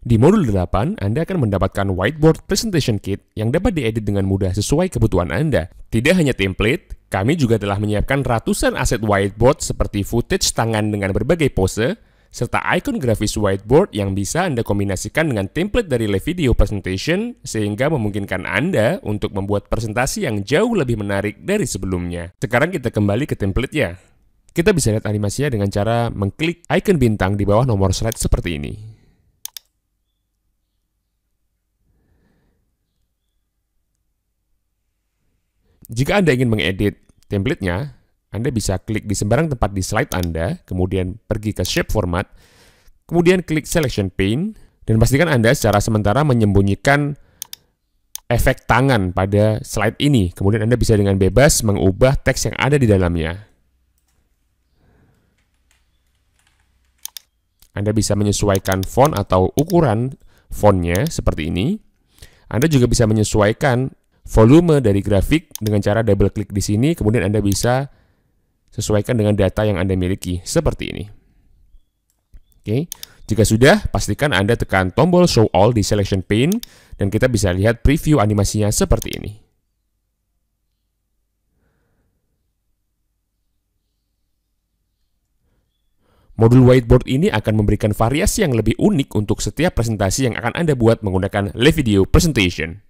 Di modul 8, Anda akan mendapatkan whiteboard presentation kit yang dapat diedit dengan mudah sesuai kebutuhan Anda. Tidak hanya template, kami juga telah menyiapkan ratusan aset whiteboard seperti footage tangan dengan berbagai pose, serta ikon grafis whiteboard yang bisa Anda kombinasikan dengan template dari live video presentation sehingga memungkinkan Anda untuk membuat presentasi yang jauh lebih menarik dari sebelumnya. Sekarang kita kembali ke template ya. Kita bisa lihat animasinya dengan cara mengklik ikon bintang di bawah nomor slide seperti ini. Jika Anda ingin mengedit templatenya, Anda bisa klik di sembarang tempat di slide Anda, kemudian pergi ke shape format, kemudian klik selection pane, dan pastikan Anda secara sementara menyembunyikan efek tangan pada slide ini. Kemudian Anda bisa dengan bebas mengubah teks yang ada di dalamnya. Anda bisa menyesuaikan font atau ukuran fontnya seperti ini. Anda juga bisa menyesuaikan volume dari grafik dengan cara double klik di sini, kemudian Anda bisa sesuaikan dengan data yang Anda miliki, seperti ini. Oke, jika sudah, pastikan Anda tekan tombol Show All di Selection Pane, dan kita bisa lihat preview animasinya seperti ini. Modul whiteboard ini akan memberikan variasi yang lebih unik untuk setiap presentasi yang akan Anda buat menggunakan live video Presentation.